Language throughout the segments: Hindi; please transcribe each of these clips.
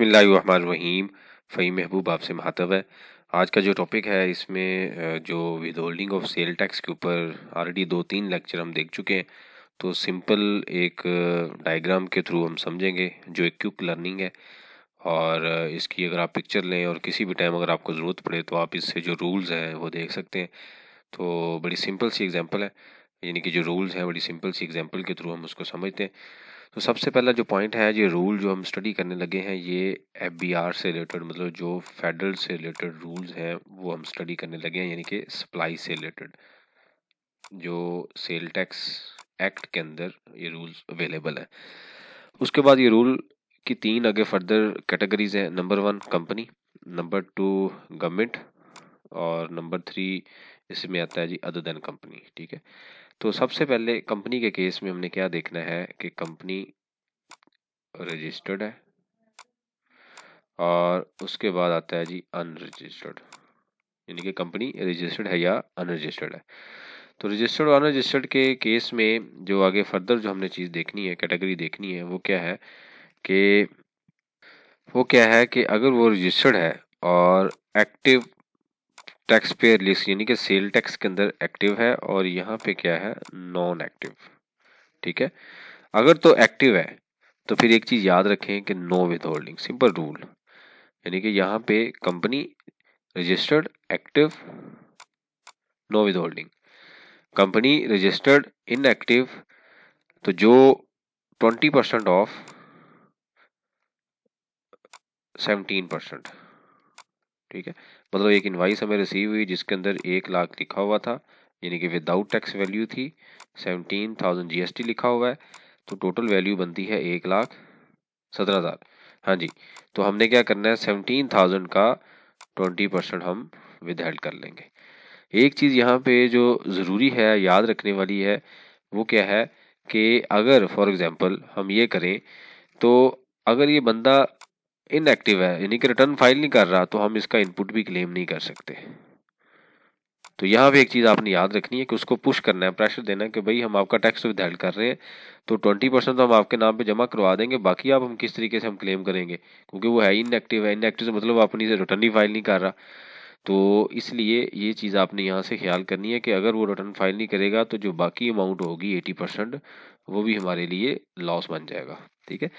रहीम फ़ही महबूब आपसे महातब है आज का जो टॉपिक है इसमें जो withholding of sale tax के ऊपर ऑलरेडी दो तीन लेक्चर हम देख चुके हैं तो सिंपल एक डायग्राम के थ्रू हम समझेंगे जो एक क्यूक लर्निंग है और इसकी अगर आप पिक्चर लें और किसी भी टाइम अगर आपको ज़रूरत पड़े तो आप इससे जो रूल्स हैं वो देख सकते हैं तो बड़ी सिंपल सी एग्ज़ाम्पल है यानी कि जो रूल्स हैं बड़ी सिंपल सी एग्ज़ाम्पल के थ्रू हम उसको समझते हैं तो सबसे पहला जो पॉइंट है ये रूल जो हम स्टडी करने लगे हैं ये एफ से रिलेटेड मतलब जो फेडरल से रिलेटेड रूल्स हैं वो हम स्टडी करने लगे हैं यानी कि सप्लाई से रिलेटेड जो सेल टैक्स एक्ट के अंदर ये रूल्स अवेलेबल है उसके बाद ये रूल की तीन आगे फर्दर कैटेगरीज हैं number one company number two government और नंबर थ्री इसमें आता है जी अदर देन कंपनी ठीक है तो सबसे पहले कंपनी के केस में हमने क्या देखना है कि कंपनी रजिस्टर्ड है और उसके बाद आता है जी अनरजिस्टर्ड यानी कि कंपनी रजिस्टर्ड है या अनरजिस्टर्ड है तो रजिस्टर्ड और अनरजिस्टर्ड के केस में जो आगे फर्दर जो हमने चीज़ देखनी है कैटेगरी देखनी है वो क्या है कि वो क्या है कि अगर वो रजिस्टर्ड है और एक्टिव टैक्स पेयर लिस्ट यानी कि सेल टैक्स के अंदर एक्टिव है और यहाँ पे क्या है नॉन एक्टिव ठीक है अगर तो एक्टिव है तो फिर एक चीज़ याद रखें कि no withholding simple rule यानी कि यहाँ पे company registered active no withholding company registered inactive तो जो twenty percent of seventeen percent ठीक है मतलब एक इन्वाइस हमें रिसीव हुई जिसके अंदर एक लाख लिखा हुआ था यानी कि विदाउट टैक्स वैल्यू थी सेवनटीन थाउजेंड जी लिखा हुआ है तो टोटल वैल्यू बनती है एक लाख सत्रह हज़ार हाँ जी तो हमने क्या करना है सेवनटीन थाउजेंड का ट्वेंटी परसेंट हम विदहेल्ड कर लेंगे एक चीज़ यहाँ पे जो ज़रूरी है याद रखने वाली है वो क्या है कि अगर फॉर एग्ज़ाम्पल हम ये करें तो अगर ये बंदा इनएक्टिव है यानी कि रिटर्न फाइल नहीं कर रहा तो हम इसका इनपुट भी क्लेम नहीं कर सकते तो यहाँ भी एक चीज़ आपने याद रखनी है कि उसको पुश करना है प्रेशर देना है कि भाई हम आपका टैक्स विद कर रहे हैं तो ट्वेंटी परसेंट तो हम आपके नाम पे जमा करवा देंगे बाकी आप हम किस तरीके से हम क्लेम करेंगे क्योंकि वो है इनएक्टिव है इनएक्टिव से मतलब अपनी रिटर्न ही फाइल नहीं कर रहा तो इसलिए ये चीज़ आपने यहाँ से ख्याल करनी है कि अगर वो रिटर्न फाइल नहीं करेगा तो जो बाकी अमाउंट होगी एटी परसेंट वो भी हमारे लिए लॉस बन जाएगा ठीक है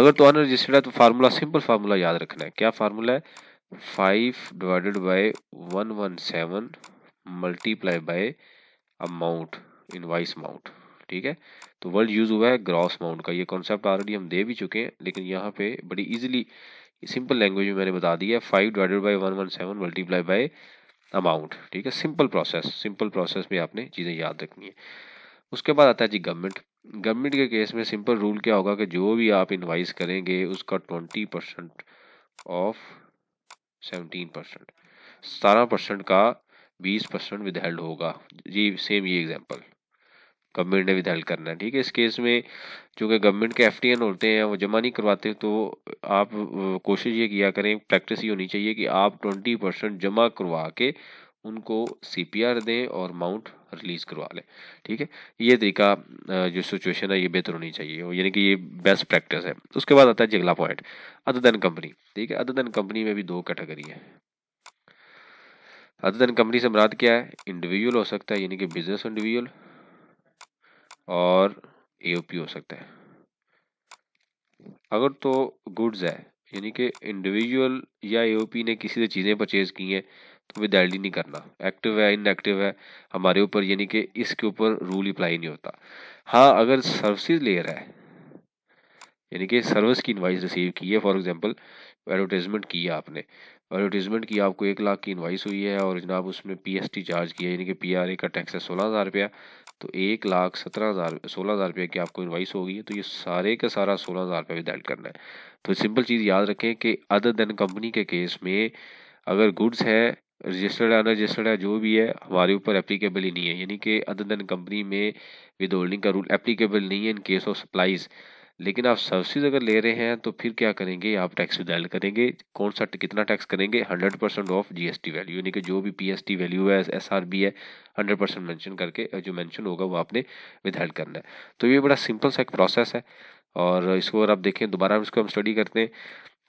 अगर तो अनरजिस्टर्ड रजिस्टर्ड है तो फार्मूला सिंपल फार्मूला याद रखना है क्या फार्मूला है five divided by one one seven multiply by amount invoice amount ठीक है तो वर्ल्ड यूज़ हुआ है ग्रॉस अमाउंट का ये कॉन्सेप्ट ऑलरेडी हम दे भी चुके हैं लेकिन यहाँ पे बड़ी इजीली सिंपल लैंग्वेज में मैंने बता दिया five divided by one one seven multiply by amount ठीक है सिंपल प्रोसेस सिंपल प्रोसेस में आपने चीज़ें याद रखनी है उसके बाद आता है जी गवर्नमेंट गवर्नमेंट के केस में सिंपल रूल क्या होगा कि जो भी आप इन्वाइस करेंगे उसका twenty percent of seventeen percent सतारह परसेंट का बीस परसेंट विद होगा जी सेम ये एग्जाम्पल गवर्नमेंट ने विदहेल्ड करना है ठीक है इस केस में जो कि गवर्नमेंट के एफ होते हैं वो जमा नहीं करवाते तो आप कोशिश ये किया करें प्रैक्टिस ये होनी चाहिए कि आप ट्वेंटी परसेंट जमा करवा के उनको सी दें और माउंट रिलीज़ करवा लें ठीक है ये तरीका जो सिचुएशन है ये बेहतर होनी चाहिए यानी कि ये बेस्ट प्रैक्टिस है उसके बाद आता है जी अगला पॉइंट अदर दैन कंपनी ठीक है अदर दैन कंपनी में भी दो कैटेगरी है अदर दैन कंपनी से मराद क्या है इंडिविजुअल हो सकता है यानी कि बिजनेस इंडिविजुअल और ए हो सकता है अगर तो गुड्स है यानी कि इंडिविजुअल या ए ने किसी से चीज़ें परचेज की हैं तो विदाइली नहीं करना एक्टिव है इनएक्टिव है हमारे ऊपर यानी कि इसके ऊपर रूल अप्लाई नहीं होता हाँ अगर सर्विसेज रहा है यानी कि सर्विस की इन्वाइस रिसीव की है फॉर एग्जांपल एडवर्टाइजमेंट की है आपने एडवर्टीजमेंट की आपको एक लाख की इन्वाइस हुई है और जनाब उसमें पी चार्ज किया यानी कि पी का टैक्स है सोलह हज़ार रुपया तो एक लाख सत्रह हज़ार सोलह हज़ार रुपये की आपको इन्वाइस होगी तो ये सारे का सारा सोलह हज़ार रुपये भी ऐड करना है तो सिंपल चीज़ याद रखें कि अदर देन कंपनी के केस में अगर गुड्स है रजिस्टर्ड है अनरजिस्टर्ड है जो भी है हमारे ऊपर एप्लीकेबल ही नहीं है यानी कि अदर देन कंपनी में विद होल्डिंग का रूल एप्लीकेबल नहीं है इन केस ऑफ सप्लाइज़ लेकिन आप सर्विस अगर ले रहे हैं तो फिर क्या करेंगे आप टैक्स डायल करेंगे कौन सा कितना टैक्स करेंगे hundred percent of GST value यानी कि जो भी पीएसटी वैल्यू है एसआरबी है हंड्रेड परसेंट मैंशन करके जो मैंशन होगा वो आपने विधाइल करना है तो ये बड़ा सिंपल सा एक प्रोसेस है और इसको अगर आप देखें दोबारा इसको हम स्टडी करते हैं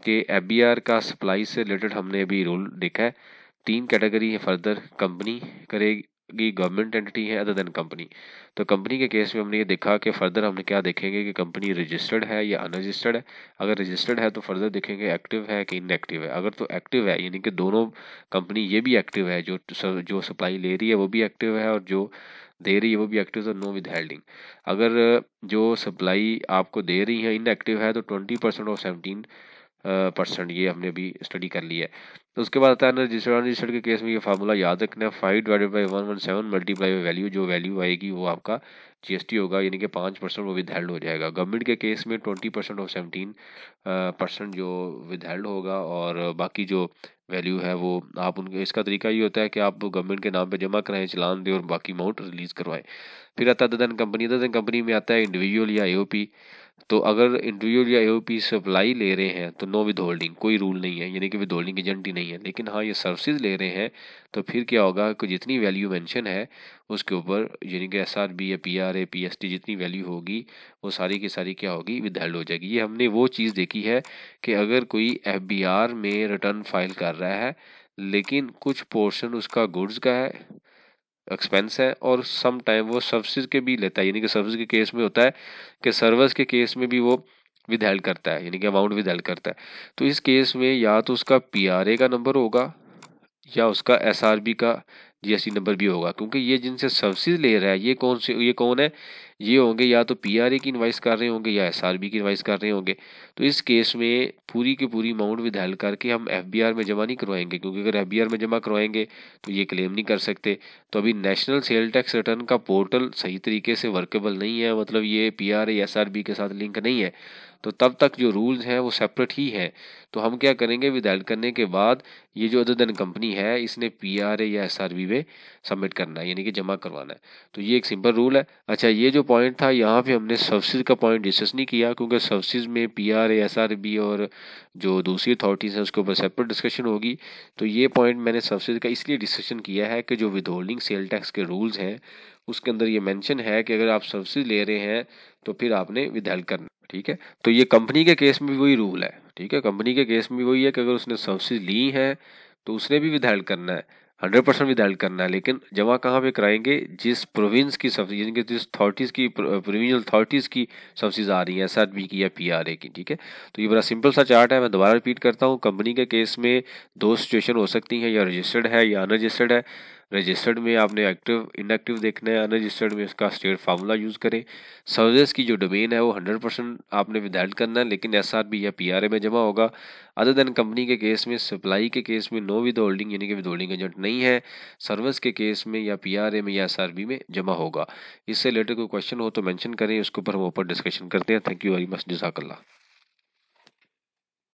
कि एफ का सप्लाई से रिलेटेड हमने अभी रोल देखा है तीन कैटेगरी है फर्दर कंपनी करेगी की गवर्नमेंट एंटिटी है अदर देन कंपनी तो कंपनी के केस में हमने ये देखा कि फर्दर हम क्या देखेंगे कि कंपनी रजिस्टर्ड है या अनरजिस्टर्ड है अगर रजिस्टर्ड है तो फर्दर देखेंगे एक्टिव है कि इनएक्टिव है अगर तो एक्टिव है यानी कि दोनों कंपनी ये भी एक्टिव है जो जो सप्लाई ले रही है वो भी एक्टिव है और जो दे रही है वो भी एक्टिव है नो विद हेल्डिंग अगर जो सप्लाई आपको दे रही है इनएक्टिव है तो ट्वेंटी परसेंट और सेवनटीन परसेंट ये हमने अभी स्टडी कर लिया है तो उसके बाद आता है रजिस्टर्ड अनरजिस्टर्ड के केस में ये फार्मूला याद रखना है five divided by one one seven multiply by value जो वैल्यू आएगी वो आपका जीएसटी होगा यानी कि पाँच परसेंट वो विदहेल्ड हो जाएगा गवर्नमेंट के केस में ट्वेंटी परसेंट और सेवनटीन परसेंट जो विदहेल्ड होगा और बाकी जो वैल्यू है वो आप उनके इसका तरीका ये होता है कि आप गवर्नमेंट के नाम पे जमा कराएं चलान दें और बाकी अमाउंट रिलीज़ करवाएं फिर आता है ददन कंपनी ददन कंपनी में आता है इंडिविजुअल या पी तो अगर इंडिविजुअल या एओपी सप्लाई ले रहे हैं तो नो विद होल्डिंग कोई रूल नहीं है यानी कि विद होल्डिंग एजेंट ही नहीं है लेकिन हाँ ये सर्विसेज ले रहे हैं तो फिर क्या होगा कि जितनी वैल्यू मेंशन है उसके ऊपर यानी कि एस आर बी या P R A P S T जितनी वैल्यू होगी वो सारी की सारी क्या होगी विद हेल्ड हो जाएगी ये हमने वो चीज़ देखी है कि अगर कोई एफ बी आर में रिटर्न फाइल कर रहा है लेकिन कुछ पोर्शन उसका गुड्स का है एक्सपेंस है और सम टाइम वो सर्विस के भी लेता है यानी कि सर्विस के केस में होता है कि सर्विस के केस में भी वो विद करता है यानी कि अमाउंट विद करता है तो इस केस में या तो उसका पी आर ए का नंबर होगा या उसका एस आर बी का जीएसटी नंबर भी होगा क्योंकि ये जिनसे सर्विस ले रहा है ये कौन से ये कौन है ये होंगे या तो पीआरए की इन्वाइस कर रहे होंगे या एसआरबी की इन्वाइस कर रहे होंगे तो इस केस में पूरी की पूरी अमाउंट विधायल करके हम एफबीआर में जमा नहीं करवाएंगे क्योंकि अगर एफबीआर में जमा करवाएंगे तो ये क्लेम नहीं कर सकते तो अभी नेशनल सेल टैक्स रिटर्न का पोर्टल सही तरीके से वर्केबल नहीं है मतलब ये पी आर के साथ लिंक नहीं है तो तब तक जो रूल्स हैं वो सेपरेट ही है तो हम क्या करेंगे विदाइट करने के बाद ये जो अदर देन कंपनी है इसने पी आर ए या एस आर बी में सबमिट करना है यानी कि जमा करवाना है तो ये एक सिंपल रूल है अच्छा ये जो पॉइंट था यहाँ पे हमने सर्विस का पॉइंट डिस्कस नहीं किया क्योंकि सर्विस में P R S R B और जो दूसरी अथॉरिटीज़ हैं उसके ऊपर सेपरेट डिस्कशन होगी तो ये पॉइंट मैंने सर्विस का इसलिए डिस्कशन किया है कि जो विदहोल्डिंग सेल टैक्स के रूल्स हैं उसके अंदर ये मेंशन है कि अगर आप सब्सिडी ले रहे हैं तो फिर आपने विधेल्प करना ठीक है तो ये कंपनी के केस में भी वही रूल है ठीक है कंपनी के केस में वही है कि अगर उसने सब्सिडी ली है तो उसने भी विधेल्प करना है हंड्रेड परसेंट विधायक करना है लेकिन जमा कहाँ पे कराएंगे जिस प्रोविंस की सब्सिडी यानी कि जिस अथॉरिटीज़ की प्रोविजनल अथॉरिटीज़ की सब्सिडीज आ रही है एस की या पी की ठीक है तो ये बड़ा सिंपल सा चार्ट है मैं दोबारा रिपीट करता हूँ कंपनी के केस में दो सिचुएशन हो सकती हैं या रजिस्टर्ड है या अनरजिस्टर्ड है रजिस्टर्ड में आपने एक्टिव इनएक्टिव देखना है अनरजिस्टर्ड में इसका स्टेट फार्मूला यूज़ करें सर्विस की जो डोमेन है वो हंड्रेड परसेंट आपने विदाइट करना है लेकिन एस या पी में जमा होगा अदर देन कंपनी के केस में सप्लाई के केस में नो विद होल्डिंग यानी कि विद होल्डिंग एजेंट नहीं है सर्विस के केस में या पी में या एस में जमा होगा इससे रिलेटेड कोई क्वेश्चन हो तो मैंशन करें उसके ऊपर हम ऊपर डिस्कशन करते हैं थैंक यू वेरी मच जजाकल्ला